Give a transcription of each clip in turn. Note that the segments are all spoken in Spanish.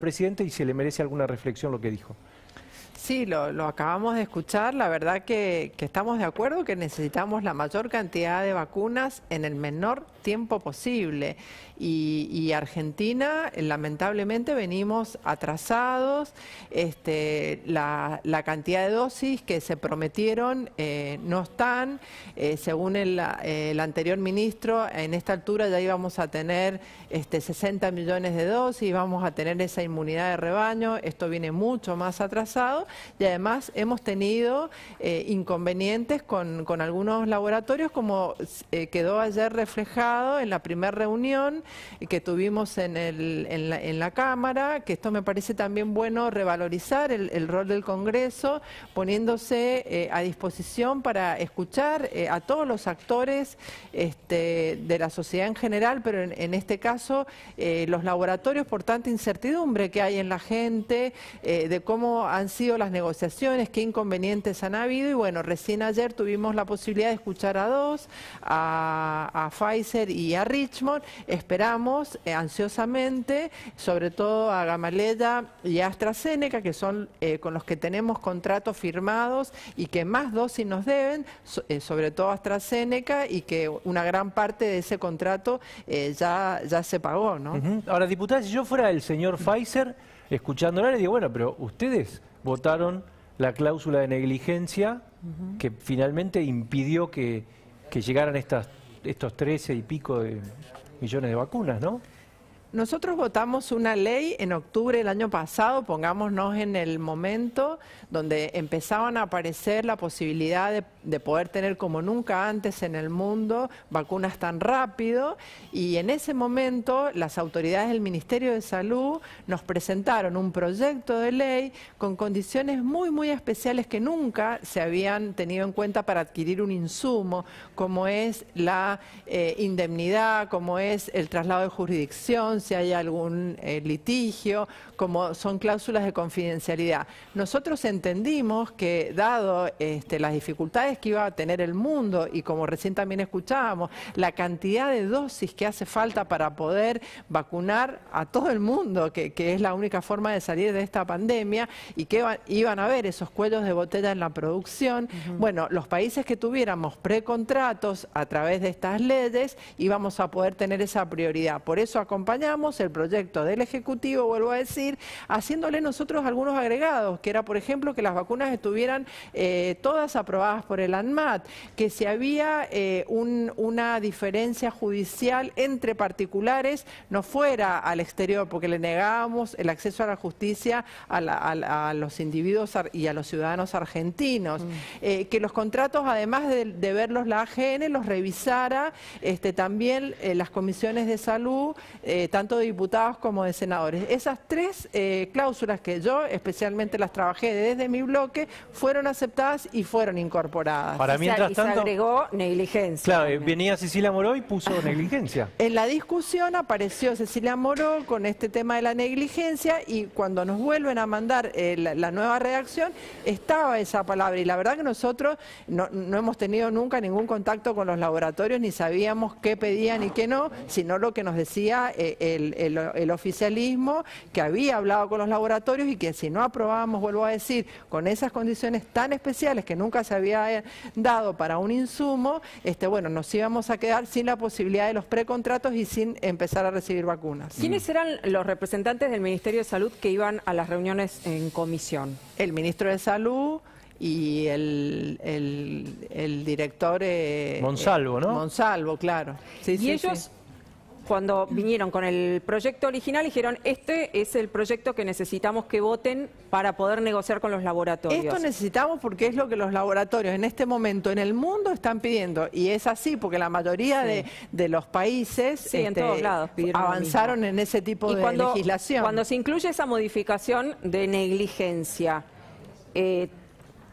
presidente y se le merece alguna reflexión lo que dijo. Sí, lo, acabamos de escuchar. La verdad que, estamos de acuerdo que necesitamos la mayor cantidad de vacunas en el menor tiempo posible. Y, Argentina, lamentablemente, venimos atrasados. Este, la, cantidad de dosis que se prometieron eh, no están. Eh, según el, anterior ministro, en esta altura ya íbamos a tener 60 este, millones de dosis, vamos a tener esa inmunidad de rebaño. Esto viene mucho más atrasado y además hemos tenido eh, inconvenientes con, algunos laboratorios, como eh, quedó ayer reflejado en la primera reunión que tuvimos en, el, en, la, Cámara, que esto me parece también bueno revalorizar el, rol del Congreso, poniéndose eh, a disposición para escuchar a todos los actores este, de la sociedad en general, pero en, en este caso los laboratorios por tanta incertidumbre que hay en la gente, de cómo han sido las negociaciones, qué inconvenientes han habido y bueno, recién ayer tuvimos la posibilidad de escuchar a dos, a, Pfizer y a Richmond. Esperamos eh, ansiosamente, sobre todo a Gamaleya y a AstraZeneca, que son eh, con los que tenemos contratos firmados y que más dosis nos deben, eh, sobre todo AstraZeneca, y que una gran parte de ese contrato ya, ya se pagó. ¿no? Ahora, diputada, si yo fuera el señor Pfizer, escuchándola, le digo, bueno, pero ustedes votaron la cláusula de negligencia que finalmente impidió que, llegaran estas, estos 13 y pico de millones de vacunas, ¿no? Nosotros votamos una ley en octubre del año pasado, pongámonos en el momento donde empezaban a aparecer la posibilidad de, poder tener como nunca antes en el mundo vacunas tan rápido y en ese momento las autoridades del Ministerio de Salud nos presentaron un proyecto de ley con condiciones muy muy especiales que nunca se habían tenido en cuenta para adquirir un insumo, como es la eh, indemnidad, como es el traslado de jurisdicción si hay algún eh, litigio, como son cláusulas de confidencialidad. Nosotros entendimos que, dado este, las dificultades que iba a tener el mundo y como recién también escuchábamos, la cantidad de dosis que hace falta para poder vacunar a todo el mundo, que, es la única forma de salir de esta pandemia, y que iban, a haber esos cuellos de botella en la producción, bueno, los países que tuviéramos precontratos a través de estas leyes íbamos a poder tener esa prioridad. Por eso acompañar el proyecto del Ejecutivo, vuelvo a decir, haciéndole nosotros algunos agregados, que era, por ejemplo, que las vacunas estuvieran eh, todas aprobadas por el ANMAT, que si había eh, una diferencia judicial entre particulares, no fuera al exterior, porque le negábamos el acceso a la justicia a, los individuos y a los ciudadanos argentinos, mm. eh, que los contratos, además de, verlos la AGN, los revisara este, también las comisiones de salud, tanto de diputados como de senadores. Esas tres eh, cláusulas que yo especialmente las trabajé desde mi bloque fueron aceptadas y fueron incorporadas. Para mientras tanto, agregó negligencia. Claro, venía Cecilia Moró y puso negligencia. En la discusión apareció Cecilia Moró con este tema de la negligencia y cuando nos vuelven a mandar eh, la, nueva redacción estaba esa palabra y la verdad que nosotros no, hemos tenido nunca ningún contacto con los laboratorios ni sabíamos qué pedían y qué no, sino lo que nos decía eh, el, oficialismo, que había hablado con los laboratorios y que si no aprobábamos, vuelvo a decir, con esas condiciones tan especiales que nunca se había eh, dado para un insumo, este, bueno, nos íbamos a quedar sin la posibilidad de los precontratos y sin empezar a recibir vacunas. ¿Quiénes mm. eran los representantes del Ministerio de Salud que iban a las reuniones en comisión? El ministro de Salud y el, el, director... Eh, Monsalvo, ¿no? Eh, Monsalvo, claro. Sí, ¿Y ellos cuando vinieron con el proyecto original, dijeron, este es el proyecto que necesitamos que voten para poder negociar con los laboratorios. Esto necesitamos porque es lo que los laboratorios en este momento en el mundo están pidiendo. Y es así, porque la mayoría de, los países este, avanzaron en ese tipo de cuando, legislación. Cuando se incluye esa modificación de negligencia, eh,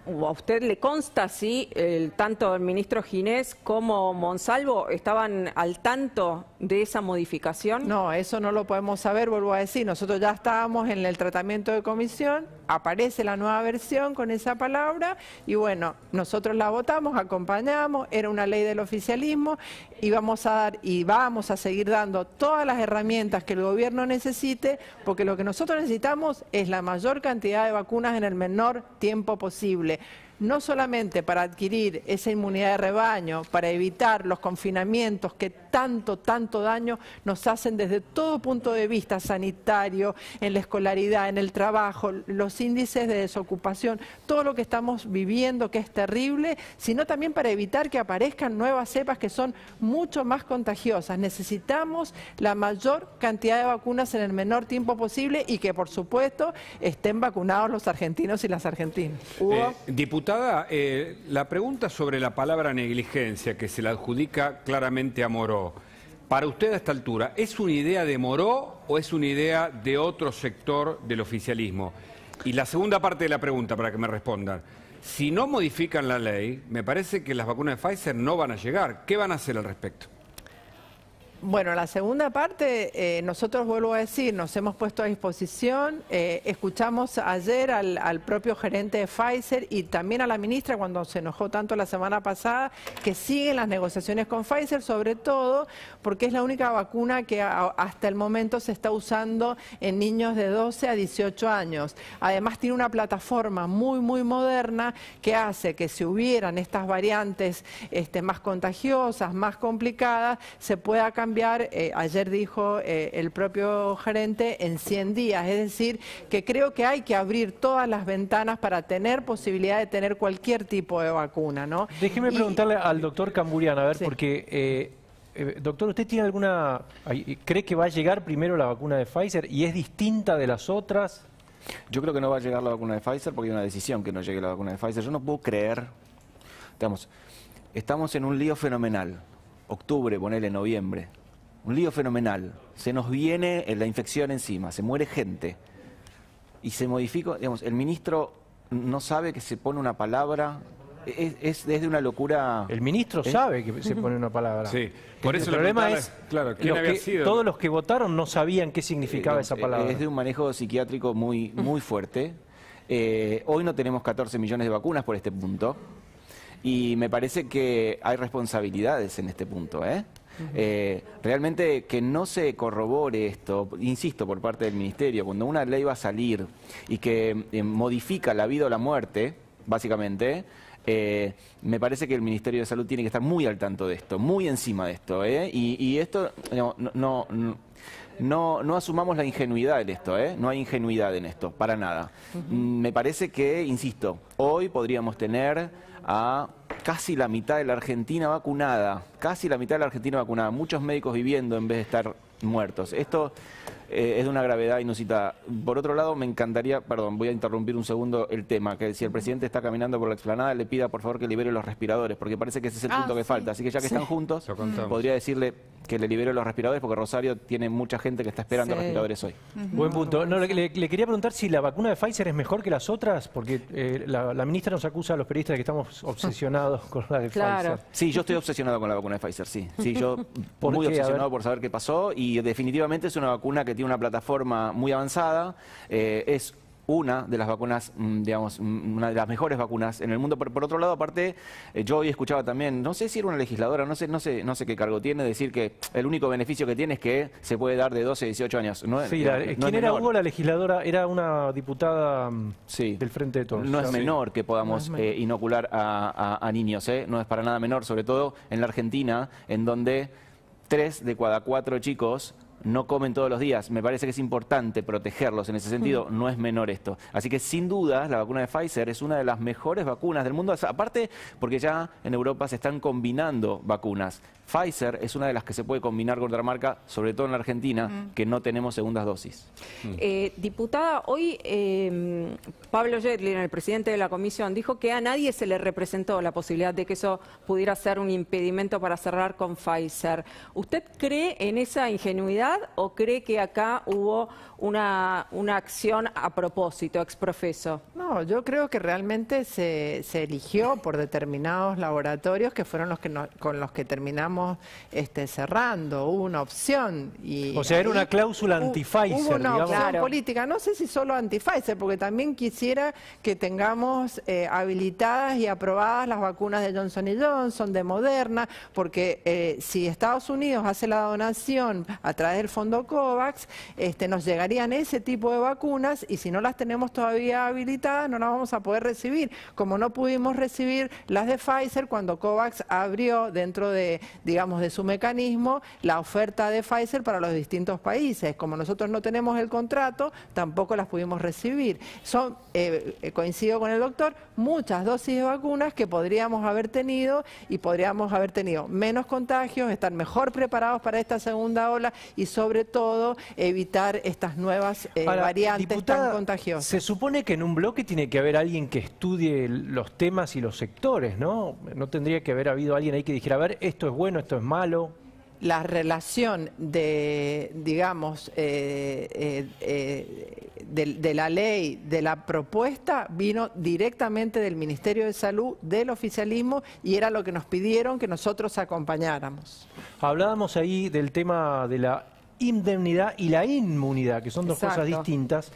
¿A usted le consta si tanto el ministro Ginés como Monsalvo estaban al tanto de esa modificación? No, eso no lo podemos saber, vuelvo a decir. Nosotros ya estábamos en el tratamiento de comisión, aparece la nueva versión con esa palabra y bueno, nosotros la votamos, acompañamos, era una ley del oficialismo y vamos a dar y vamos a seguir dando todas las herramientas que el gobierno necesite porque lo que nosotros necesitamos es la mayor cantidad de vacunas en el menor tiempo posible no solamente para adquirir esa inmunidad de rebaño, para evitar los confinamientos que tanto, tanto daño nos hacen desde todo punto de vista sanitario, en la escolaridad, en el trabajo, los índices de desocupación, todo lo que estamos viviendo que es terrible, sino también para evitar que aparezcan nuevas cepas que son mucho más contagiosas. Necesitamos la mayor cantidad de vacunas en el menor tiempo posible y que, por supuesto, estén vacunados los argentinos y las argentinas. Eh, eh, la pregunta sobre la palabra negligencia que se la adjudica claramente a Moró. Para usted a esta altura, ¿es una idea de Moró o es una idea de otro sector del oficialismo? Y la segunda parte de la pregunta, para que me respondan. Si no modifican la ley, me parece que las vacunas de Pfizer no van a llegar. ¿Qué van a hacer al respecto? Bueno, la segunda parte, eh, nosotros vuelvo a decir, nos hemos puesto a disposición, eh, escuchamos ayer al, propio gerente de Pfizer y también a la ministra cuando se enojó tanto la semana pasada, que siguen las negociaciones con Pfizer, sobre todo porque es la única vacuna que hasta el momento se está usando en niños de 12 a 18 años. Además tiene una plataforma muy, muy moderna que hace que si hubieran estas variantes este, más contagiosas, más complicadas, se pueda cambiar eh, ayer dijo eh, el propio gerente, en 100 días. Es decir, que creo que hay que abrir todas las ventanas para tener posibilidad de tener cualquier tipo de vacuna. ¿no? Déjeme preguntarle al doctor Camburian, a ver, porque... Eh, doctor, ¿usted tiene alguna... cree que va a llegar primero la vacuna de Pfizer y es distinta de las otras? Yo creo que no va a llegar la vacuna de Pfizer porque hay una decisión que no llegue la vacuna de Pfizer. Yo no puedo creer, digamos, estamos en un lío fenomenal. Octubre, ponele noviembre. Un lío fenomenal. Se nos viene eh, la infección encima, se muere gente. Y se modifica, digamos, el ministro no sabe que se pone una palabra es, desde de una locura. El ministro ¿Eh? sabe que se pone una palabra. Sí, por eso el problema es. Claro, que, Todos los que votaron no sabían qué significaba eh, esa palabra. Es de un manejo psiquiátrico muy, muy fuerte. hoy no tenemos 14 millones de vacunas por este punto. Y me parece que hay responsabilidades en este punto, ¿eh? Eh, realmente que no se corrobore esto, insisto, por parte del Ministerio, cuando una ley va a salir y que eh, modifica la vida o la muerte, básicamente, eh, me parece que el Ministerio de Salud tiene que estar muy al tanto de esto, muy encima de esto. Y, esto no, no, asumamos la ingenuidad en esto, no hay ingenuidad en esto, para nada. Mm, me parece que, insisto, hoy podríamos tener a casi la mitad de la Argentina vacunada, casi la mitad de la Argentina vacunada, muchos médicos viviendo en vez de estar muertos. Esto eh, es de una gravedad inusitada. Por otro lado, me encantaría, perdón, voy a interrumpir un segundo el tema, que si el presidente está caminando por la explanada, le pida por favor que libere los respiradores, porque parece que ese es el ah, punto que falta. Así que ya que están juntos, podría decirle que le libere los respiradores, porque Rosario tiene mucha gente que está esperando respiradores hoy. Buen punto. le, quería preguntar si la vacuna de Pfizer es mejor que las otras, porque eh, la, ministra nos acusa a los periodistas de que estamos obsesionados con la de Pfizer. Sí, yo estoy obsesionado con la vacuna de Pfizer, sí. Sí, yo muy obsesionado por saber qué pasó y definitivamente es una vacuna que tiene una plataforma muy avanzada, eh, es una de las vacunas, mm, digamos, mm, una de las mejores vacunas en el mundo. Por, por, otro lado, aparte, eh, yo hoy escuchaba también, no sé si era una legisladora, no sé, no sé, no sé qué cargo tiene, decir que el único beneficio que tiene es que se puede dar de 12 a 18 años. sí, era Hugo la legisladora? Era una diputada mm, del Frente de Todos. No es menor que podamos eh, inocular a, niños, no es para nada menor, sobre todo en la Argentina, en donde tres de cada cuatro chicos no comen todos los días. Me parece que es importante protegerlos. En ese sentido, mm. no es menor esto. Así que sin duda, la vacuna de Pfizer es una de las mejores vacunas del mundo. Aparte, porque ya en Europa se están combinando vacunas. Pfizer es una de las que se puede combinar con otra marca, sobre todo en la Argentina, mm. que no tenemos segundas dosis. Mm. Eh, diputada, hoy em, Pablo Jetlin, el presidente de la comisión, dijo que a nadie se le representó la posibilidad de que eso pudiera ser un impedimento para cerrar con Pfizer. ¿Usted cree en esa ingenuidad? o cree que acá hubo una, una acción a propósito, exprofeso? No, yo creo que realmente se, eligió por determinados laboratorios que fueron los que con los que terminamos este, cerrando. Hubo una opción. o sea, era una cláusula anti digamos. una opción política. No sé si solo anti porque también quisiera que tengamos eh, habilitadas y aprobadas las vacunas de Johnson Johnson, de Moderna, porque eh, si Estados Unidos hace la donación a través de el fondo COVAX, este, nos llegarían ese tipo de vacunas y si no las tenemos todavía habilitadas no las vamos a poder recibir, como no pudimos recibir las de Pfizer cuando COVAX abrió dentro de, digamos, de su mecanismo la oferta de Pfizer para los distintos países. Como nosotros no tenemos el contrato, tampoco las pudimos recibir. Son, eh, coincido con el doctor, muchas dosis de vacunas que podríamos haber tenido y podríamos haber tenido menos contagios, estar mejor preparados para esta segunda ola y sobre todo evitar estas nuevas eh, variantes tan contagiosas. Se supone que en un bloque tiene que haber alguien que estudie los temas y los sectores, ¿no? No tendría que haber habido alguien ahí que dijera, a ver, esto es bueno, esto es malo la relación de, digamos, eh, eh, de, la ley, de la propuesta, vino directamente del Ministerio de Salud, del oficialismo, y era lo que nos pidieron que nosotros acompañáramos. Hablábamos ahí del tema de la indemnidad y la inmunidad, que son dos cosas distintas,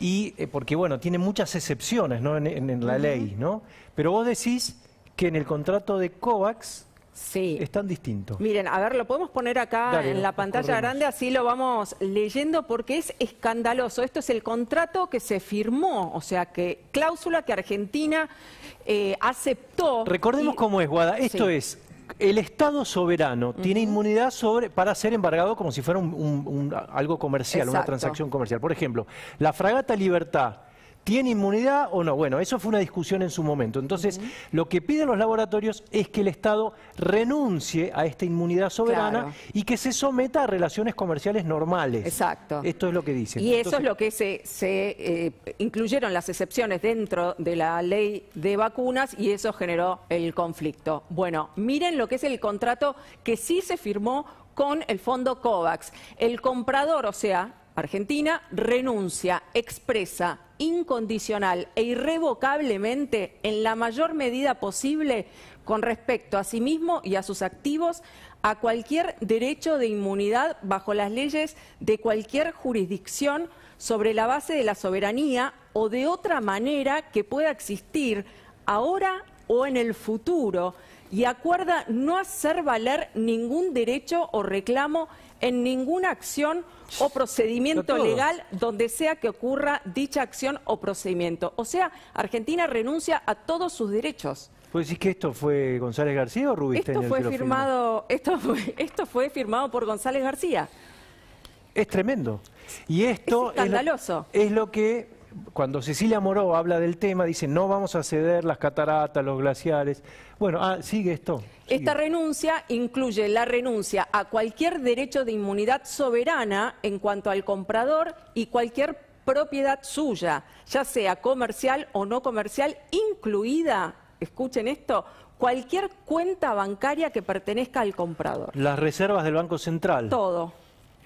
y eh, porque bueno, tiene muchas excepciones ¿no? en, la ley, ¿no? Pero vos decís que en el contrato de COVAX Sí. Es tan distinto. Miren, a ver, lo podemos poner acá en la pantalla grande, así lo vamos leyendo porque es escandaloso. Esto es el contrato que se firmó, o sea, que cláusula que Argentina eh, aceptó. Recordemos cómo es, Guada. Esto es el Estado soberano tiene inmunidad sobre, para ser embargado como si fuera algo comercial, una transacción comercial. Por ejemplo, la fragata Libertad ¿Tiene inmunidad o no? Bueno, eso fue una discusión en su momento. Entonces, lo que piden los laboratorios es que el Estado renuncie a esta inmunidad soberana y que se someta a relaciones comerciales normales. Exacto. Esto es lo que dicen. Y eso es lo que se, eh, incluyeron las excepciones dentro de la ley de vacunas y eso generó el conflicto. Bueno, miren lo que es el contrato que sí se firmó con el fondo COVAX. El comprador, o sea, Argentina renuncia expresa, incondicional e irrevocablemente, en la mayor medida posible, con respecto a sí mismo y a sus activos, a cualquier derecho de inmunidad bajo las leyes de cualquier jurisdicción sobre la base de la soberanía o de otra manera que pueda existir ahora o en el futuro y acuerda no hacer valer ningún derecho o reclamo en ninguna acción o procedimiento legal donde sea que ocurra dicha acción o procedimiento. O sea, Argentina renuncia a todos sus derechos. ¿Puedes decir que esto fue González García o Rubiste? Esto fue, firmado, esto fue, esto fue firmado por González García. Es tremendo. Y esto es, es lo que cuando Cecilia Moró habla del tema, dice, no vamos a ceder las cataratas, los glaciares. Bueno, ah, sigue esto. Esta renuncia incluye la renuncia a cualquier derecho de inmunidad soberana en cuanto al comprador y cualquier propiedad suya, ya sea comercial o no comercial, incluida, escuchen esto, cualquier cuenta bancaria que pertenezca al comprador. Las reservas del Banco Central. Todo.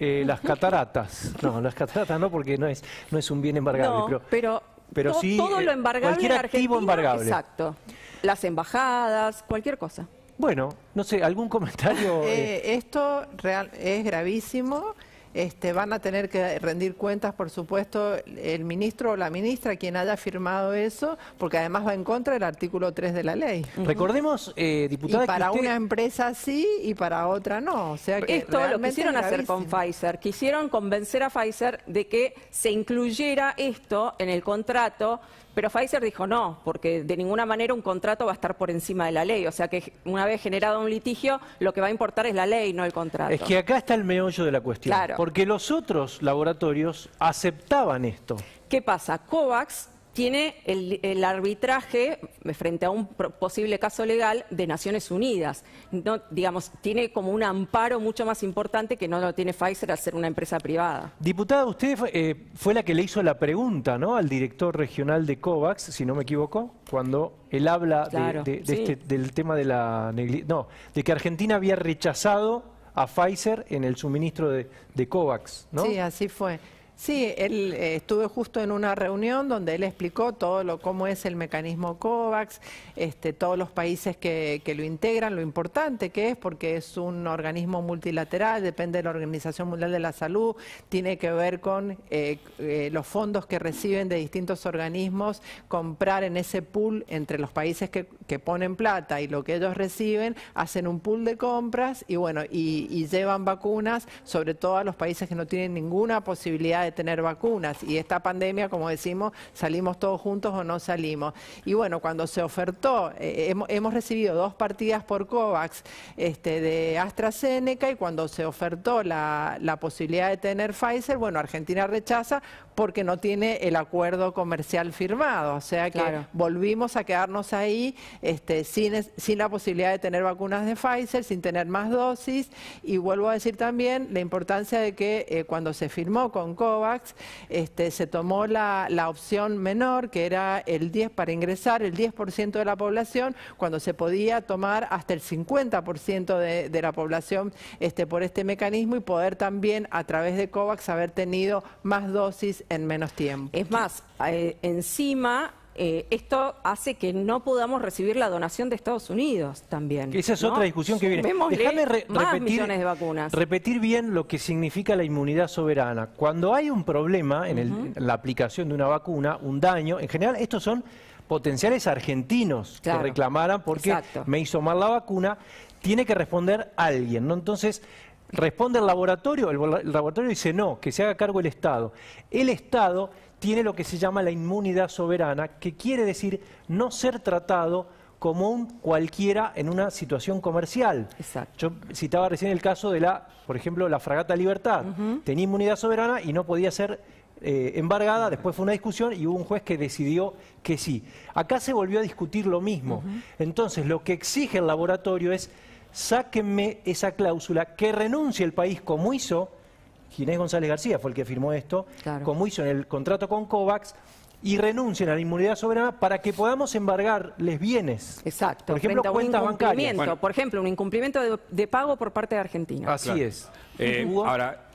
Eh, las cataratas. No, las cataratas no, porque no es, no es un bien embargable. pero, pero, sí, todo lo eh, cualquier activo embargable. Exacto. Las embajadas, cualquier cosa. Bueno, no sé, ¿algún comentario? Eh, esto real, es gravísimo. Este, van a tener que rendir cuentas, por supuesto, el ministro o la ministra, quien haya firmado eso, porque además va en contra del artículo 3 de la ley. Recordemos, eh, diputada. para una empresa sí y para otra no. O sea que Esto lo quisieron hacer con Pfizer. Quisieron convencer a Pfizer de que se incluyera esto en el contrato. Pero Pfizer dijo no, porque de ninguna manera un contrato va a estar por encima de la ley. O sea que una vez generado un litigio, lo que va a importar es la ley, no el contrato. Es que acá está el meollo de la cuestión. Claro. Porque los otros laboratorios aceptaban esto. ¿Qué pasa? COVAX tiene el, arbitraje frente a un posible caso legal de Naciones Unidas. No, digamos, tiene como un amparo mucho más importante que no lo tiene Pfizer al ser una empresa privada. Diputada, usted fue eh, la que le hizo la pregunta ¿no? al director regional de COVAX, si no me equivoco, cuando él habla este, del tema de la... No, de que Argentina había rechazado a Pfizer en el suministro de, de COVAX, ¿no? Sí, así fue. Sí, él eh, estuve justo en una reunión donde él explicó todo lo cómo es el mecanismo COVAX, este, todos los países que, que, lo integran, lo importante que es, porque es un organismo multilateral, depende de la Organización Mundial de la Salud, tiene que ver con eh, eh, los fondos que reciben de distintos organismos, comprar en ese pool entre los países que, ponen plata y lo que ellos reciben, hacen un pool de compras y bueno, y llevan vacunas, sobre todo a los países que no tienen ninguna posibilidad de tener vacunas. Y esta pandemia, como decimos, salimos todos juntos o no salimos. Y bueno, cuando se ofertó, eh, hemos, hemos, recibido dos partidas por COVAX este, de AstraZeneca y cuando se ofertó la, la posibilidad de tener Pfizer, bueno, Argentina rechaza porque no tiene el acuerdo comercial firmado. O sea que volvimos a quedarnos ahí este, sin, la posibilidad de tener vacunas de Pfizer, sin tener más dosis. Y vuelvo a decir también la importancia de que eh, cuando se firmó con COVAX, este, se tomó la, opción menor, que era el 10 para ingresar, el 10% de la población, cuando se podía tomar hasta el 50% de, la población este, por este mecanismo y poder también a través de COVAX haber tenido más dosis en menos tiempo. Es más, eh, encima eh, esto hace que no podamos recibir la donación de Estados Unidos también. Esa es otra discusión que viene. Déjame repetir, repetir bien lo que significa la inmunidad soberana. Cuando hay un problema en, la aplicación de una vacuna, un daño, en general estos son potenciales argentinos que reclamaran porque me hizo mal la vacuna, tiene que responder alguien, ¿no? Entonces, Responde el laboratorio, el laboratorio dice no, que se haga cargo el Estado. El Estado tiene lo que se llama la inmunidad soberana, que quiere decir no ser tratado como un cualquiera en una situación comercial. Exacto. Yo citaba recién el caso de la, por ejemplo, la fragata Libertad. Tenía inmunidad soberana y no podía ser eh, embargada, después fue una discusión y hubo un juez que decidió que sí. Acá se volvió a discutir lo mismo. Entonces, lo que exige el laboratorio es sáquenme esa cláusula que renuncie el país como hizo, Ginés González García fue el que firmó esto, como hizo en el contrato con COVAX, y renuncien a la inmunidad soberana para que podamos embargarles bienes. Exacto. Por ejemplo, Por ejemplo, un incumplimiento de, pago por parte de Argentina. Así es. Eh, ahora,